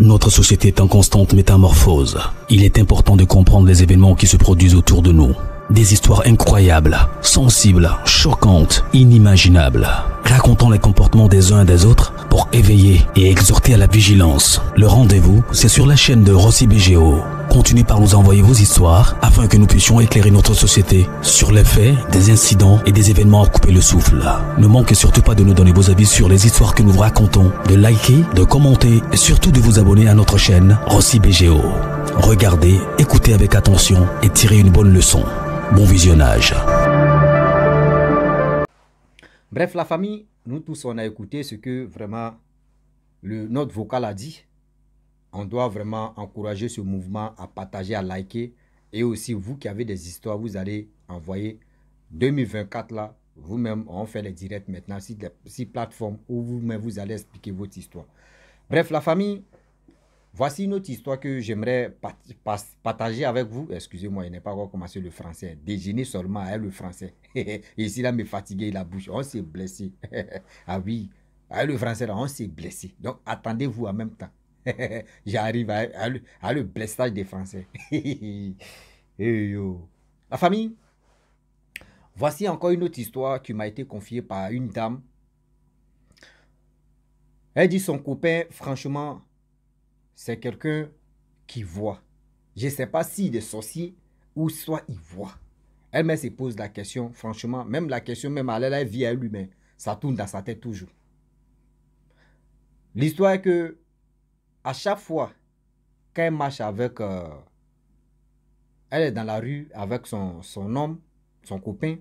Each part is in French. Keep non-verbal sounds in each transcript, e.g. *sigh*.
Notre société est en constante métamorphose. Il est important de comprendre les événements qui se produisent autour de nous des histoires incroyables, sensibles, choquantes, inimaginables, racontant les comportements des uns et des autres pour éveiller et exhorter à la vigilance. Le rendez-vous, c'est sur la chaîne de Rossi BGO. Continuez par nous envoyer vos histoires afin que nous puissions éclairer notre société sur les faits, des incidents et des événements à couper le souffle. Ne manquez surtout pas de nous donner vos avis sur les histoires que nous vous racontons, de liker, de commenter et surtout de vous abonner à notre chaîne Rossi BGO. Regardez, écoutez avec attention et tirez une bonne leçon. Bon visionnage. Bref, la famille, nous tous, on a écouté ce que vraiment le, notre vocal a dit. On doit vraiment encourager ce mouvement à partager, à liker. Et aussi, vous qui avez des histoires, vous allez envoyer 2024 là. Vous-même, on fait les directs maintenant, si, si plateforme où vous-même vous allez expliquer votre histoire. Bref, la famille, Voici une autre histoire que j'aimerais partager avec vous. Excusez-moi, il n'ai pas encore commencé le français. Déjeuner seulement, le français. *laughs* Ici, là, me fatiguer la bouche. On s'est blessé. *laughs* ah oui, le français, là, on s'est blessé. Donc, attendez-vous en même temps. *laughs* J'arrive à, le, à, le blessage des Français. la famille, voici encore une autre histoire qui m'a été confiée par une dame. Elle dit son copain, franchement, c'est quelqu'un qui voit. Je ne sais pas s'il si est sorcier ou soit il voit. Elle-même se pose la question, franchement, même la question, même à elle vit à lui, même ça tourne dans sa tête toujours. L'histoire est que, à chaque fois qu'elle marche avec. Euh, elle est dans la rue avec son, son homme, son copain.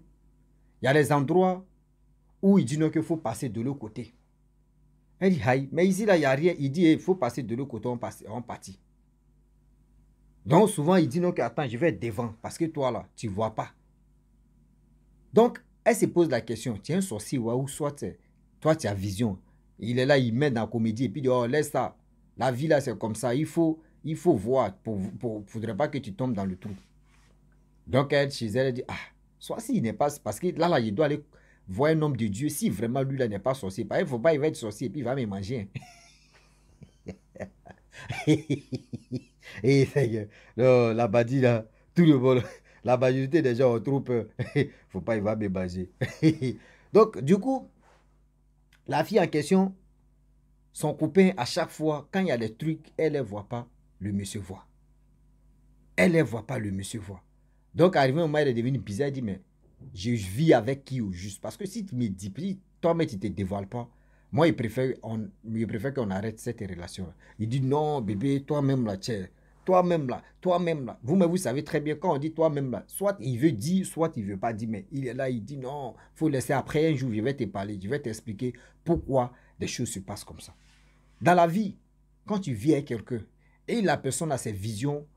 Il y a des endroits où il dit qu'il faut passer de l'autre côté. Elle dit aïe, mais ici, là, il n'y a rien. Il dit, il faut passer de l'autre côté, on, partit. Donc, souvent, il dit, non, attends, je vais devant, parce que toi, là, tu ne vois pas. Donc, elle se pose la question, tiens, es un ouais, ou soit, euh, toi, tu as vision. Il est là, il met dans la comédie, et puis il dit, oh, laisse ça. La vie, là, c'est comme ça. Il faut, il faut voir, pour ne faudrait pas que tu tombes dans le trou. Donc, elle, chez elle, elle dit, ah, soit si il n'est pas, parce que là, là, il doit aller Voit un homme de Dieu, si vraiment lui là n'est pas sorcier, bah, par exemple, il va être sorcier et puis il va me manger. Hein. *laughs* et la là, tout le monde, la majorité des gens ont trop peur. *laughs* faut pas, il va me manger. *laughs* Donc, du coup, la fille en question, son copain, à chaque fois, quand il y a des trucs, elle ne les voit pas, le monsieur voit. Elle ne les voit pas, le monsieur voit. Donc, arrivé au moment, elle est devenue bizarre, elle dit, mais je vis avec qui au juste. Parce que si tu me plus, toi-même, tu ne te dévoiles pas. Moi, il préfère, on, préfère qu'on arrête cette relation. -là. Il dit non, bébé, toi-même là, tiens, toi-même là, toi-même là. Vous, mais vous savez très bien quand on dit toi-même là, soit il veut dire, soit il veut pas dire, mais il est là, il dit non, faut laisser après un jour, je vais te parler, je vais t'expliquer pourquoi des choses se passent comme ça. Dans la vie, quand tu vis avec quelqu'un et la personne a ses visions,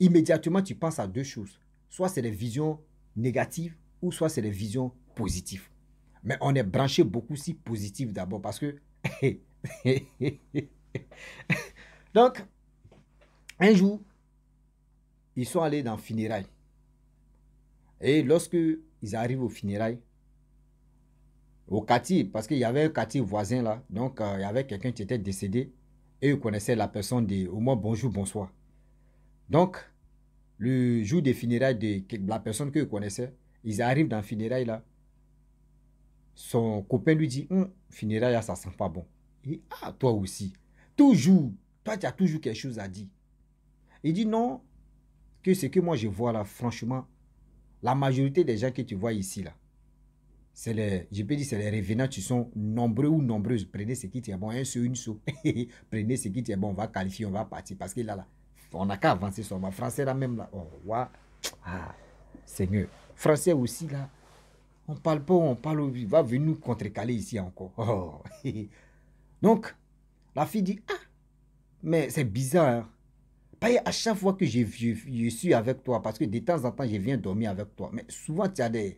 immédiatement tu penses à deux choses. Soit c'est des visions négatives, ou soit c'est des visions positives. Mais on est branché beaucoup si positif d'abord parce que... *laughs* Donc, un jour, ils sont allés dans funérail. Et lorsque ils arrivent au funérail, au quartier, parce qu'il y avait un quartier voisin là, donc euh, il y avait quelqu'un qui était décédé et ils connaissaient la personne des au moins bonjour, bonsoir. Donc, le jour des funérailles de la personne que connaissaient, ils arrivent dans funérailles là. Son copain lui dit hum, funérailles, ça sent pas bon. Il dit Ah, toi aussi. Toujours. Toi, tu as toujours quelque chose à dire. Il dit Non, que ce que moi je vois là, franchement, la majorité des gens que tu vois ici là, c'est les, je peux dire, c'est les revenants qui sont nombreux ou nombreuses. Prenez ce qui est bon, un seul, une seule. *laughs* Prenez ce qui est bon, on va qualifier, on va partir. Parce que là, là on n'a qu'à avancer sur ma français là même là. Oh, ah, Seigneur. Français aussi, là, on parle pas, on parle, il va venir nous contrecaler ici encore. *laughs* Oh. Donc, la fille dit, ah, mais c'est bizarre. Hein. Parce à chaque fois que je, je, suis avec toi, parce que de temps en temps, je viens dormir avec toi, mais souvent, tu as des,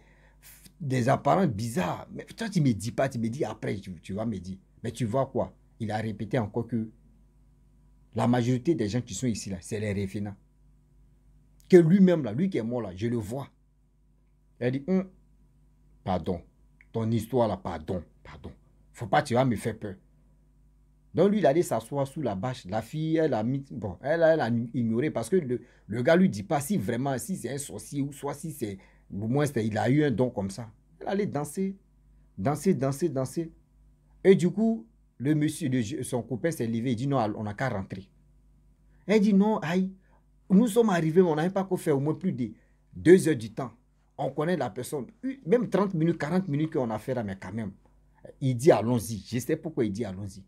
des apparences bizarres. Mais toi, tu ne me dis pas, tu me dis après, tu, vas me dire. Mais tu vois quoi Il a répété encore que la majorité des gens qui sont ici, là, c'est les réfinants. Que lui-même, là, lui qui est mort, là, je le vois. Elle dit, hum, pardon, ton histoire là, pardon, pardon. Faut pas, tu vas me faire peur. Donc lui, il allait s'asseoir sous la bâche. La fille, elle a mis, bon, elle, a ignoré parce que le, le gars lui dit pas si vraiment, si c'est un sorcier ou soit si c'est, au moins il a eu un don comme ça. Elle allait danser, danser, danser, danser. Et du coup, le monsieur, de son copain s'est levé, il dit non, on n'a qu'à rentrer. Elle dit non, aïe, nous sommes arrivés, on n'avait pas qu'à faire au moins plus de deux heures du temps on connaît la personne. Même 30 minutes, 40 minutes qu'on a fait là, mais quand même, il dit allons-y. Je sais pourquoi il dit allons-y.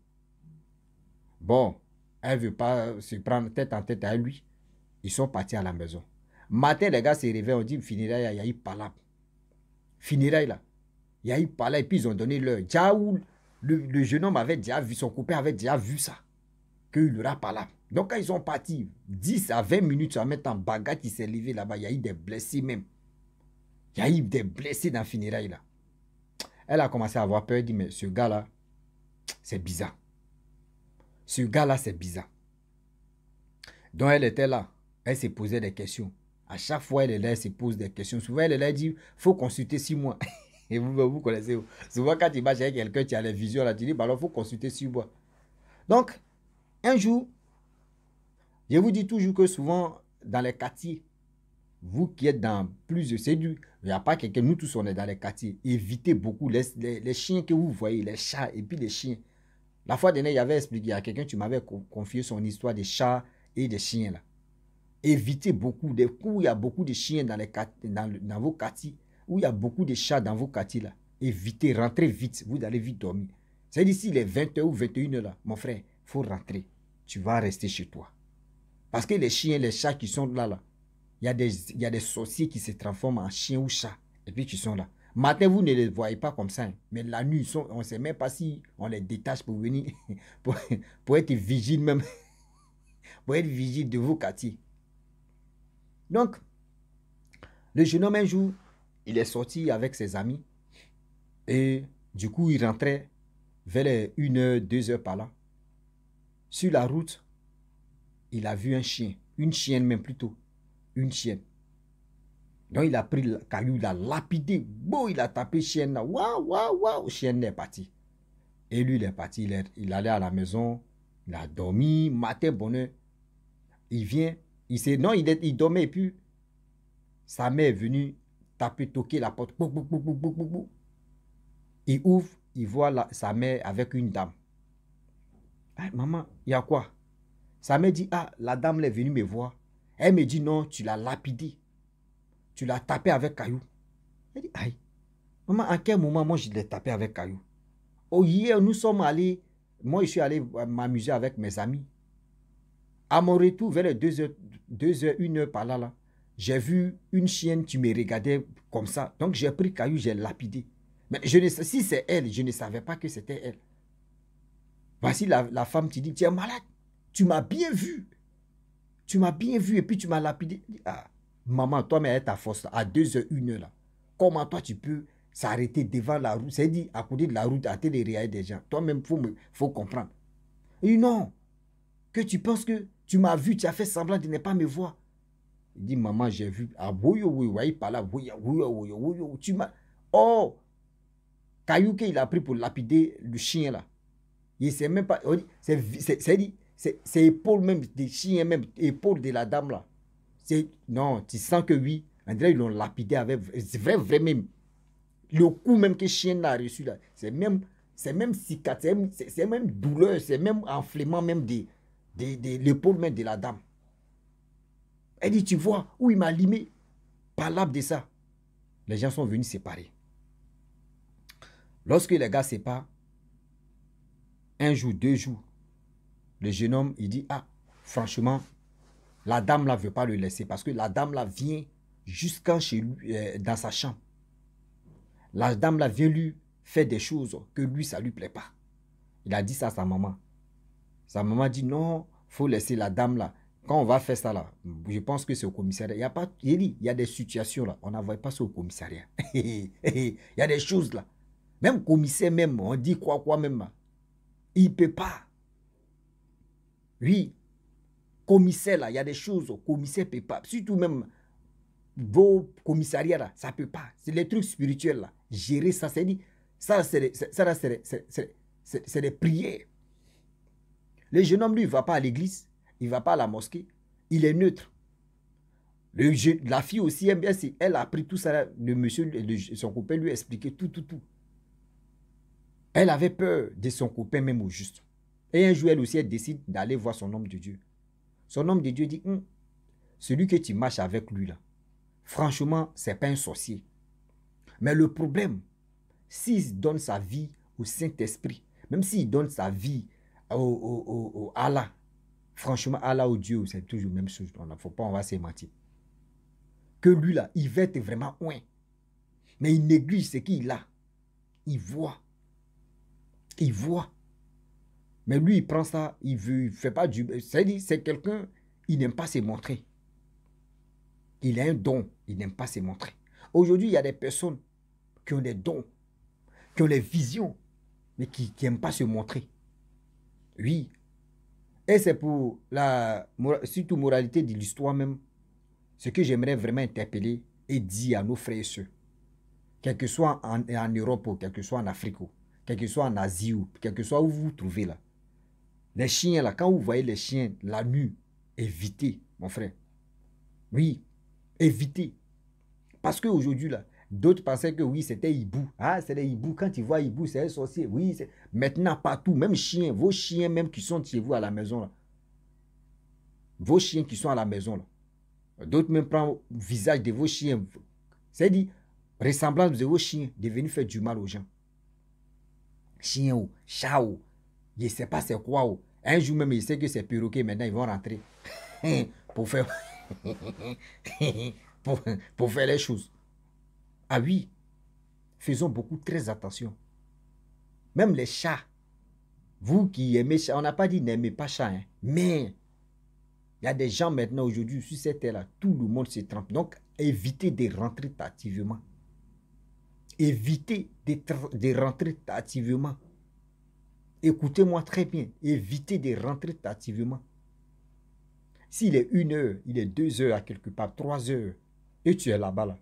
Bon, elle ne veut pas se prendre tête en tête à lui. Ils sont partis à la maison. Matin, les gars se réveillent, on dit finira, il y a eu là. Il y a eu et puis ils ont donné leur... Jaoul, le, jeune homme avait déjà vu, son copain avait déjà vu ça, qu'il n'aura pas là. Donc, quand ils sont partis, 10 à 20 minutes, ça mettre en bagage qui s'est levé là-bas, il y a eu des blessés même. Il y a eu des blessés dans là. Elle a commencé à avoir peur, dit, mais ce gars-là, c'est bizarre. Ce gars-là, c'est bizarre. Donc elle était là, elle se posait des questions. À chaque fois, elle est là, elle se pose des questions. Souvent, elle est là, dit, faut consulter six mois. *laughs* Et vous, vous connaissez. Souvent, quand tu marches avec quelqu'un, tu as les visions là, tu dis, bah alors, faut consulter sur moi. Donc, un jour, je vous dis toujours que souvent, dans les quartiers, vous qui êtes dans plus de il n'y a pas quelqu'un, nous tous on est dans les quartiers, évitez beaucoup les, les, chiens que vous voyez, les chats et puis les chiens. La fois dernière, il y avait expliqué à quelqu'un, tu m'avais confié son histoire des chats et des chiens là. Évitez beaucoup, des coups, il y a beaucoup de chiens dans, les, dans, dans vos quartiers, où il y a beaucoup de chats dans vos quartiers là. Évitez, rentrez vite, vous allez vite dormir. C'est d'ici les 20h ou 21h là, mon frère, faut rentrer. Tu vas rester chez toi. Parce que les chiens, les chats qui sont là, là, il y, a des, il sorciers qui se transforment en chien ou chat. et puis qui sont là. Matin, vous ne les voyez pas comme ça, hein. mais la nuit, on ne sait même pas si on les détache pour venir, *laughs* pour, être vigile même, *laughs* pour être vigile de vos quartiers. Donc, le jeune homme, un jour, il est sorti avec ses amis et du coup, il rentrait vers une heure, deux heures par là. Sur la route, il a vu un chien, une chienne même plutôt, une chienne. Donc il a pris le caillou, il a lapidé, beau, il a tapé chienne waouh, waouh, waouh, chienne est partie. Et lui, il est parti, il, est, il allait à la maison, il a dormi, matin, bonheur. Il vient, il sait, non, il, est, il dormait, et puis sa mère est venue taper, toquer la porte. il ouvre, il voit la, sa mère avec une dame. Ah, maman, il y a quoi Sa mère dit, ah, la dame est venue me voir. Elle me dit non, tu l'as lapidé. Tu l'as tapé avec caillou. Elle dit aïe. Maman, à quel moment moi je l'ai tapé avec caillou Oh, hier, nous sommes allés. Moi, je suis allé euh, m'amuser avec mes amis. À mon retour, vers les 2h, 1h par là, j'ai vu une chienne qui me regardait comme ça. Donc, j'ai pris caillou, j'ai lapidé. Mais je ne, si c'est elle, je ne savais pas que c'était elle. Voici la, la femme qui dit Tiens, malade. Tu m'as bien vu. Tu m'as bien vu et puis tu m'as lapidé. Ah, maman, toi mais elle t'a force à 2h, 1h là. Comment toi tu peux s'arrêter devant la route C'est dit, à côté de la route, à télé des gens. Toi-même, il faut, faut comprendre. dit, non, que tu penses que tu m'as vu, tu as fait semblant de ne pas me voir. Il dit, maman, j'ai vu. Ah, oui, oui, oui, par là, oui, oui, oui, oui, tu m'as. Oh, Kayouke, il a pris pour lapider le chien là. Il ne sait même pas. C'est dit, c'est épaule même des chiens, même épaule de la dame là. Non, tu sens que oui, André, ils l'ont lapidé avec. C'est vrai, vrai même. Le coup même que chien a reçu là, c'est même, c'est même cicatrice, c'est même douleur, c'est même enflement même des des de, l'épaule même de la dame. Elle dit, tu vois, où il m'a limé. Par de ça, les gens sont venus séparer. Lorsque les gars séparent, un jour, deux jours, le jeune homme, il dit, ah, franchement, la dame là ne veut pas le laisser parce que la dame là vient jusqu'à chez lui, euh, dans sa chambre. La dame là vient lui faire des choses que lui, ça ne lui plaît pas. Il a dit ça à sa maman. Sa maman dit, non, faut laisser la dame là. Quand on va faire ça là, je pense que c'est au commissariat. Il y a pas, il y a des situations là, on n'envoie pas ça au commissariat. *laughs* il y a des choses là. Même commissaire même, on dit quoi quoi même. Il peut pas. Lui, commissaire, là, il y a des choses, commissaire ne peut pas. Surtout même vos commissariats, là, ça ne peut pas. C'est les trucs spirituels, là. Gérer ça, c'est dit. Ça, c'est des prières. Le jeune homme, lui, il ne va pas à l'église, il ne va pas à la mosquée, il est neutre. la fille aussi aime bien, elle a appris tout ça. Le monsieur, son copain lui a expliqué tout, tout, tout. Elle avait peur de son copain, même au juste. Et un jour, aussi, décide d'aller voir son homme de Dieu. Son homme de Dieu dit, hum, celui que tu marches avec lui, là, franchement, c'est pas un sorcier. Mais le problème, s'il donne sa vie au Saint-Esprit, même s'il donne sa vie au, Allah, franchement, Allah ou Dieu, c'est toujours la même chose. Il ne faut pas, on va se mentir. Que lui, là, il va être vraiment loin. Mais il néglige ce qu'il a. Il voit. Il voit. Mais lui, il prend ça, il veut, il fait pas du. cest à c'est quelqu'un, il n'aime pas se montrer. Il a un don, il n'aime pas se montrer. Aujourd'hui, il y a des personnes qui ont des dons, qui ont des visions, mais qui n'aiment pas se montrer. Oui. Et c'est pour la surtout moralité de l'histoire même, ce que j'aimerais vraiment interpeller et dire à nos frères et sœurs, quel que soit en, Europe, quel que soit en Afrique, quel que soit en Asie, ou quel que soit où vous vous trouvez là, les chiens, là, quand vous voyez les chiens la nuit, évitez, mon frère. Oui, évitez. Parce qu'aujourd'hui, là, d'autres pensaient que oui, c'était hibou. Ah, c'est les hibou. Quand ils voient hibou, c'est un sorcier. Oui, c'est... maintenant, partout, même chiens, vos chiens même qui sont chez vous à la maison, là. Vos chiens qui sont à la maison, là. D'autres même prennent visage de vos chiens. C'est dit, ressemblance de vos chiens, devenus faire du mal aux gens. Chien ou chat il ne sais pas c'est quoi. Un jour même, il sait que c'est perroquet. Maintenant, ils vont rentrer *laughs* pour, faire *laughs* pour, faire les choses. Ah oui, faisons beaucoup très attention. Même les chats. Vous qui aimez chats... on n'a pas dit n'aimez pas chat. Hein. Mais il y a des gens maintenant aujourd'hui sur cette terre-là, tout le monde se trempe. Donc, évitez de rentrer tardivement. Évitez de, de rentrer tardivement. Écoutez-moi très bien. Évitez de rentrer tardivement. S'il est une heure, il est deux heures à quelque part, trois heures, et tu es là-bas,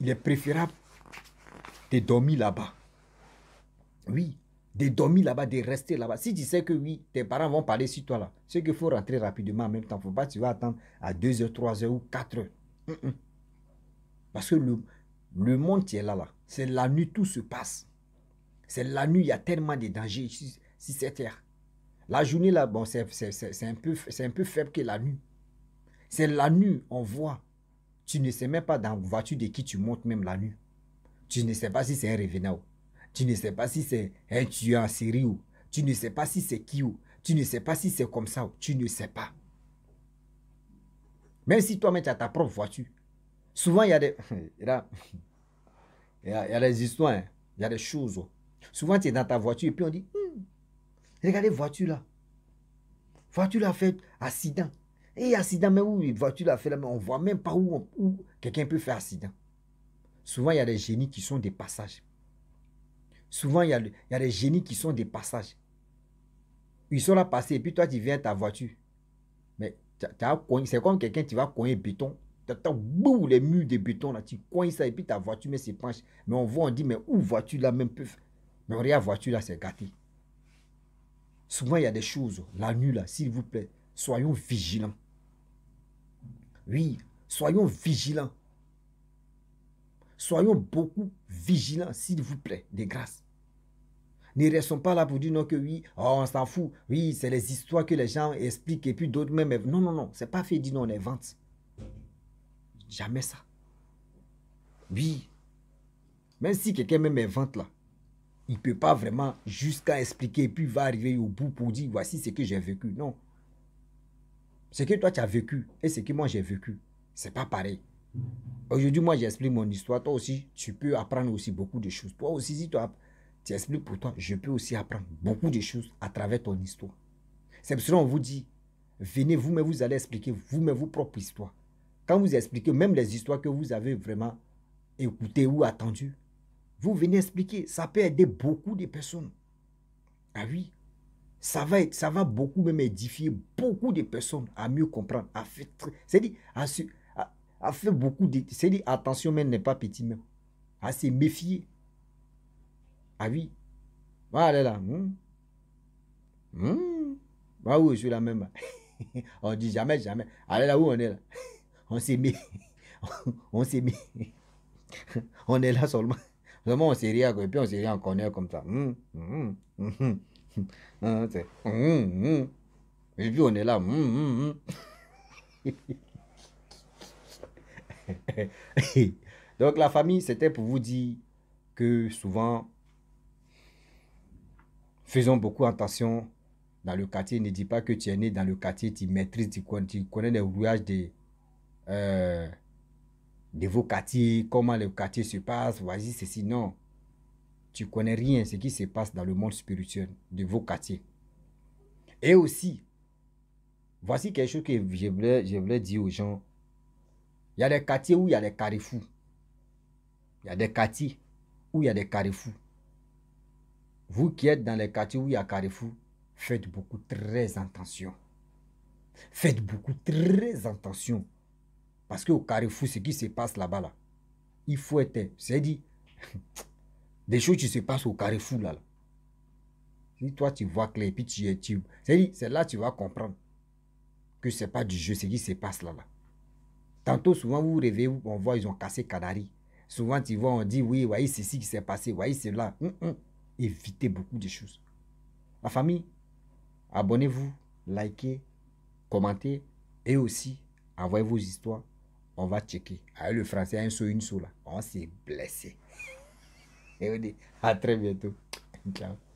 il est préférable de dormir là-bas. Oui, de dormir là-bas, de rester là-bas. Si tu sais que oui, tes parents vont parler sur toi là, c'est qu'il faut rentrer rapidement en même temps. Il ne faut pas tu vas attendre à deux heures, trois heures ou quatre heures. Parce que le, le monde est là, là, c'est la nuit, tout se passe. C'est la nuit, il y a tellement de dangers si c'est terre. La journée, là, bon, c'est un, peu, un peu faible que la nuit. C'est la nuit, on voit. Tu ne sais même pas dans la voiture de qui tu montes même la nuit. Tu ne sais pas si c'est un revenant. Tu ne sais pas si c'est un tueur en série ou. Tu ne sais pas si c'est qui ou. Tu ne sais pas si c'est comme ça ou. Tu ne sais pas. Même si toi-même, tu as ta propre voiture. Souvent, il y a des... *laughs* *laughs* Il y a, des histoires, hein. il y a des choses. Oh. Souvent, tu es dans ta voiture et puis on dit... Hmm, Regardez voiture là. Voiture là fait accident. Et accident, mais où voiture là fait là, mais on voit même pas où, où quelqu'un peut faire accident. Souvent, il y a des génies qui sont des passages. Souvent, il y, a, des génies qui sont des passages. Ils sont là passés et puis toi, tu viens à ta voiture. Mais c'est comme quelqu'un, tu va cogner béton. Tu Boum, les murs de béton là, tu coins ça et puis ta voiture, mais c'est penche. Mais on voit, on dit, mais où voiture là même peut. Mais regarde, ah, voiture là, c'est gâté. Souvent, il y a des choses, la nuit, là, s'il vous plaît, soyons vigilants. Oui, soyons vigilants. Soyons beaucoup vigilants, s'il vous plaît, des grâces. Ne restons pas là pour dire non que oui, oh, on s'en fout. Oui, c'est les histoires que les gens expliquent et puis d'autres même. Non, non, non, c'est pas fait dire non, on invente. Jamais ça. Oui. Même si quelqu'un même invente là, il ne peut pas vraiment jusqu'à expliquer, et puis va arriver au bout pour dire voici ce que j'ai vécu. Non. Ce que toi tu as vécu et ce que moi j'ai vécu, ce n'est pas pareil. Aujourd'hui, moi j'explique mon histoire. Toi aussi, tu peux apprendre aussi beaucoup de choses. Toi aussi, si toi, tu expliques pour toi, je peux aussi apprendre beaucoup de choses à travers ton histoire. C'est pour cela qu'on vous dit venez vous-même, vous allez expliquer vous-même vos propres histoires. Quand vous expliquez même les histoires que vous avez vraiment écoutées ou attendues, vous venez expliquer, ça peut aider beaucoup de personnes. Ah oui, ça va, être, ça va beaucoup même édifier beaucoup de personnes à mieux comprendre, à faire, c'est-à-dire à, faire beaucoup de... cest à attention mais n'est pas petit même, à se méfier. Ah oui, voilà là. Hum. Hmm. oui, je suis là même. *laughs* on dit jamais, jamais. Allez là où on est là. *laughs* On s'est mis. *laughs* on s'est mis. on est là seulement. Vraiment, on Et puis, on sait rien, en connaît comme ça. Et puis, on est là. Hum, hum, hum. *laughs* Donc, la famille, c'était pour vous dire que souvent, faisons beaucoup attention dans le quartier. Ne dis pas que tu es né dans le quartier, tu maîtrises, tu connais, tu connais les rouages des. Euh, de vos quartiers, comment le quartier se passe, voici ceci. Non. Tu connais rien ce qui se passe dans le monde spirituel de vos quartiers. Et aussi, voici quelque chose que je voulais, je voulais dire aux gens. Il y a des quartiers où il y a des carrefours. Il y a des quartiers où il y a des carrefours. Vous qui êtes dans les quartiers où il y a carrefours, faites beaucoup très attention. Faites beaucoup très attention parce qu'au carrefour, ce qui se passe là-bas, là, il faut être. cest dit *laughs* des choses qui se passent au carrefour là. là. Si toi tu vois clair, puis tu es cest dit c'est là que tu vas comprendre que ce n'est pas du jeu, ce qui se passe là. là. Tantôt, souvent, vous vous réveillez, on voit, ils ont cassé Canary. Souvent, tu vois, on dit, oui, oui, c'est ce qui s'est passé, Oui, c'est là. Hum, hum. Évitez beaucoup de choses. La famille, abonnez-vous, likez, commentez et aussi envoyez vos histoires on va checker. Ah, le français, un sou, une sou là. On s'est blessé. *laughs* Et on dit à très bientôt. Ciao.